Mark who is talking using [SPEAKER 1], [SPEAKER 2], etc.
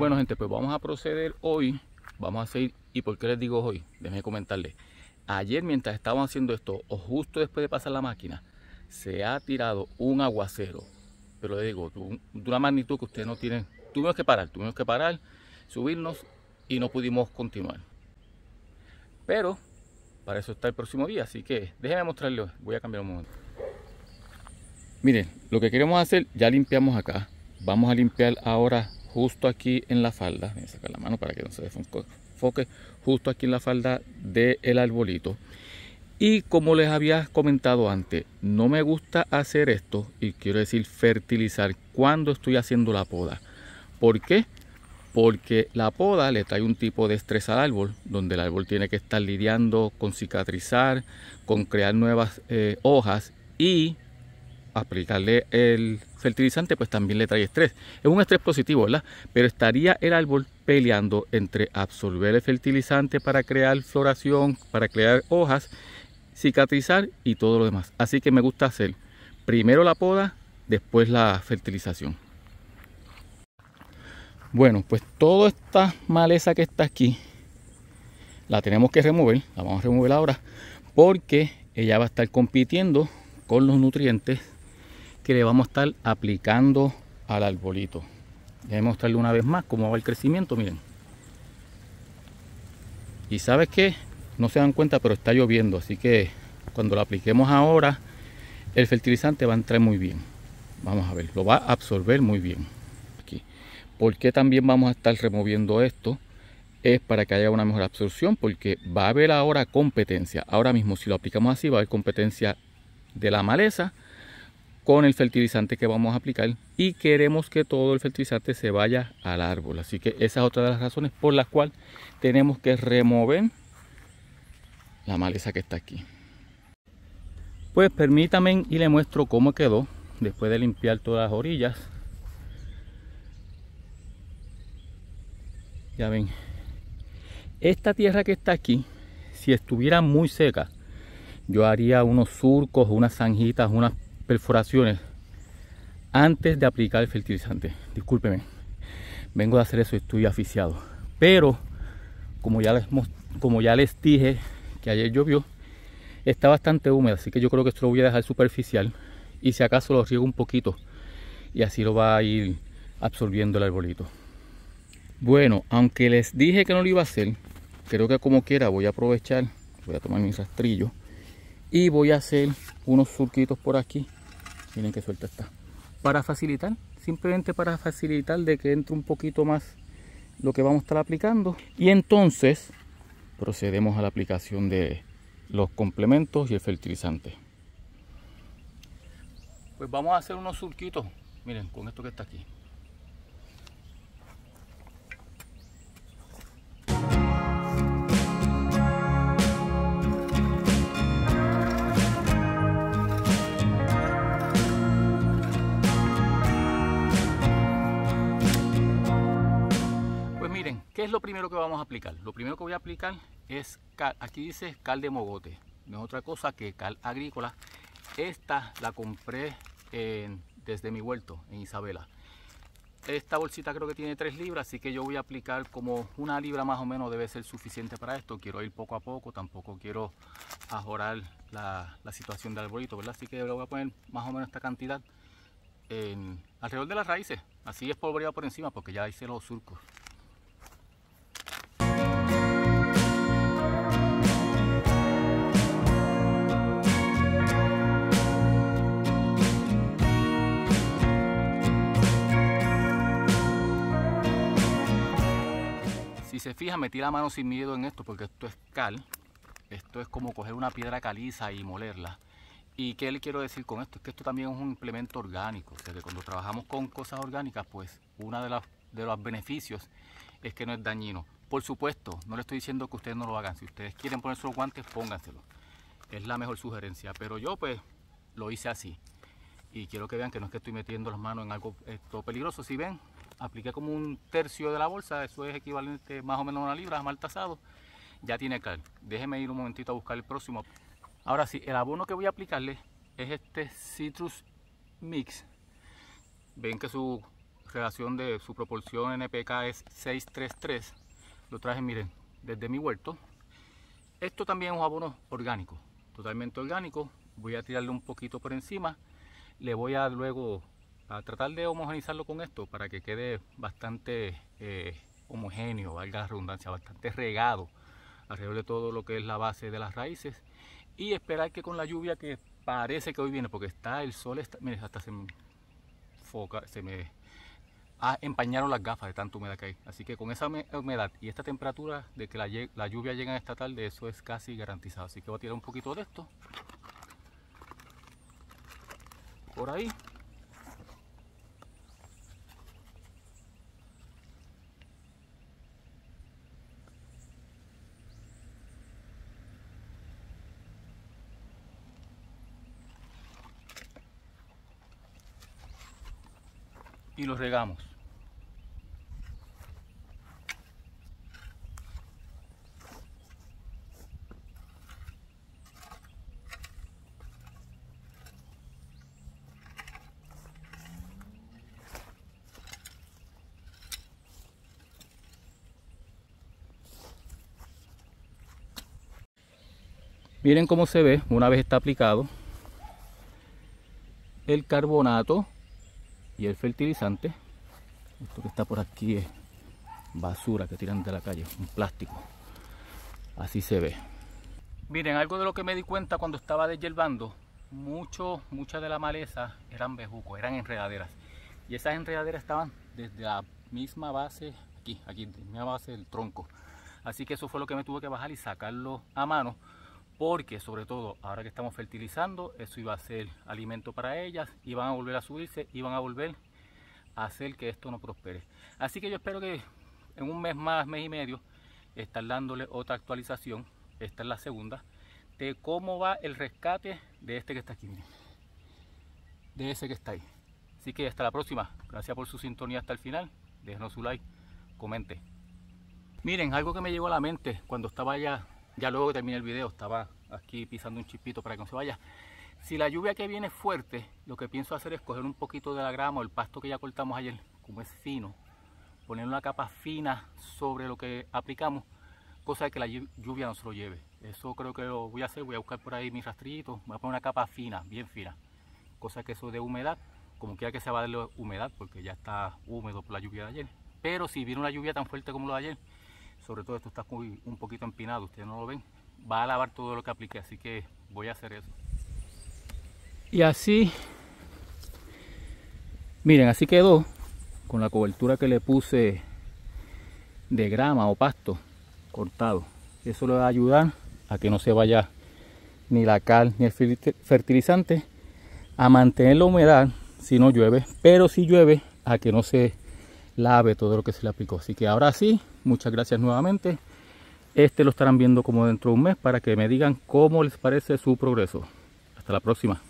[SPEAKER 1] Bueno gente, pues vamos a proceder hoy. Vamos a seguir. ¿Y por qué les digo hoy? Déjenme comentarles. Ayer mientras estábamos haciendo esto, o justo después de pasar la máquina, se ha tirado un aguacero. Pero les digo, de una magnitud que ustedes no tienen. Tuvimos que parar, tuvimos que parar, subirnos y no pudimos continuar. Pero para eso está el próximo día, así que déjenme mostrarles. Voy a cambiar un momento. Miren, lo que queremos hacer, ya limpiamos acá. Vamos a limpiar ahora justo aquí en la falda, voy a sacar la mano para que no se enfoque, justo aquí en la falda del arbolito. Y como les había comentado antes, no me gusta hacer esto, y quiero decir fertilizar, cuando estoy haciendo la poda. ¿Por qué? Porque la poda le trae un tipo de estrés al árbol, donde el árbol tiene que estar lidiando con cicatrizar, con crear nuevas eh, hojas y aplicarle el fertilizante, pues también le trae estrés. Es un estrés positivo, ¿verdad? Pero estaría el árbol peleando entre absorber el fertilizante para crear floración, para crear hojas, cicatrizar y todo lo demás. Así que me gusta hacer primero la poda, después la fertilización. Bueno, pues toda esta maleza que está aquí la tenemos que remover, la vamos a remover ahora porque ella va a estar compitiendo con los nutrientes que le vamos a estar aplicando al arbolito. a mostrarle una vez más cómo va el crecimiento, miren. Y sabes que no se dan cuenta, pero está lloviendo, así que cuando lo apliquemos ahora, el fertilizante va a entrar muy bien. Vamos a ver, lo va a absorber muy bien. Aquí. ¿Por qué también vamos a estar removiendo esto? es para que haya una mejor absorción porque va a haber ahora competencia. Ahora mismo si lo aplicamos así va a haber competencia de la maleza con el fertilizante que vamos a aplicar y queremos que todo el fertilizante se vaya al árbol. Así que esa es otra de las razones por las cuales tenemos que remover la maleza que está aquí. Pues permítanme y le muestro cómo quedó después de limpiar todas las orillas. Ya ven, esta tierra que está aquí, si estuviera muy seca, yo haría unos surcos, unas zanjitas, unas perforaciones antes de aplicar el fertilizante. Discúlpeme, vengo de hacer eso, estoy aficiado. Pero, como ya les, como ya les dije que ayer llovió, está bastante húmedo, así que yo creo que esto lo voy a dejar superficial y si acaso lo riego un poquito y así lo va a ir absorbiendo el arbolito. Bueno, aunque les dije que no lo iba a hacer, creo que como quiera voy a aprovechar, voy a tomar mi rastrillo y voy a hacer unos surquitos por aquí miren qué suelta está para facilitar simplemente para facilitar de que entre un poquito más lo que vamos a estar aplicando y entonces procedemos a la aplicación de los complementos y el fertilizante pues vamos a hacer unos surquitos miren con esto que está aquí ¿Qué es lo primero que vamos a aplicar? Lo primero que voy a aplicar es cal, aquí dice cal de mogote, no es otra cosa que cal agrícola. Esta la compré desde mi huerto en Isabela. Esta bolsita creo que tiene 3 libras, así que yo voy a aplicar como una libra más o menos debe ser suficiente para esto. Quiero ir poco a poco, tampoco quiero ajorar la, situación del arbolito, ¿verdad? Así que le voy a poner más o menos esta cantidad alrededor de las raíces. Así es polvoreado por encima porque ya hice los surcos. Si se fija, metí la mano sin miedo en esto porque esto es cal. Esto es como coger una piedra caliza y molerla. ¿Y qué le quiero decir con esto? Es que esto también es un implemento orgánico. O sea, que cuando trabajamos con cosas orgánicas, pues uno de, las, de los beneficios es que no es dañino. Por supuesto, no le estoy diciendo que ustedes no lo hagan. Si ustedes quieren ponerse los guantes, pónganselo Es la mejor sugerencia. Pero yo, pues, lo hice así y quiero que vean que no es que estoy metiendo las manos en algo esto peligroso. Si ven, apliqué como un tercio de la bolsa, eso es equivalente más o menos a una libra, mal tasado. Ya tiene cal. Déjeme ir un momentito a buscar el próximo. Ahora sí, el abono que voy a aplicarle es este Citrus Mix. Ven que su relación de su proporción NPK es 633. Lo traje, miren, desde mi huerto. Esto también es un abono orgánico, totalmente orgánico. Voy a tirarle un poquito por encima le voy a luego a tratar de homogenizarlo con esto para que quede bastante eh, homogéneo, valga la redundancia, bastante regado alrededor de todo lo que es la base de las raíces y esperar que con la lluvia que parece que hoy viene porque está el sol, está, miren, hasta se me foca, se me empañaron las gafas de tanta humedad que hay. Así que con esa humedad y esta temperatura de que la, lluvia llega esta tarde, eso es casi garantizado. Así que voy a tirar un poquito de esto por ahí. y los regamos. Miren cómo se ve una vez está aplicado el carbonato y el fertilizante. Esto que está por aquí es basura que tiran de la calle, un plástico. Así se ve. Miren, algo de lo que me di cuenta cuando estaba deshiervando, mucho, mucha de la maleza eran bejucos, eran enredaderas. Y esas enredaderas estaban desde la misma base, aquí, aquí, desde la misma base del tronco. Así que eso fue lo que me tuve que bajar y sacarlo a mano porque sobre todo ahora que estamos fertilizando, eso iba a ser alimento para ellas y van a volver a subirse y van a volver a hacer que esto no prospere. Así que yo espero que en un mes más, mes y medio, estar dándole otra actualización, esta es la segunda, de cómo va el rescate de este que está aquí, miren, de ese que está ahí. Así que hasta la próxima, gracias por su sintonía hasta el final, déjenos su like, comente. Miren, algo que me llegó a la mente cuando estaba allá ya luego que termine el video estaba aquí pisando un chispito para que no se vaya si la lluvia que viene es fuerte lo que pienso hacer es coger un poquito de la grama o el pasto que ya cortamos ayer como es fino poner una capa fina sobre lo que aplicamos cosa de que la lluvia no se lo lleve eso creo que lo voy a hacer voy a buscar por ahí mis rastrillitos, voy a poner una capa fina bien fina cosa que eso de humedad como quiera que se va a darle humedad porque ya está húmedo por la lluvia de ayer pero si viene una lluvia tan fuerte como la de ayer sobre todo esto está un poquito empinado, ustedes no lo ven, va a lavar todo lo que aplique, así que voy a hacer eso. Y así, miren, así quedó con la cobertura que le puse de grama o pasto cortado. Eso le va a ayudar a que no se vaya ni la cal ni el fertilizante a mantener la humedad si no llueve, pero si llueve a que no se lave todo lo que se le aplicó. Así que ahora sí, Muchas gracias nuevamente. Este lo estarán viendo como dentro de un mes para que me digan cómo les parece su progreso. Hasta la próxima.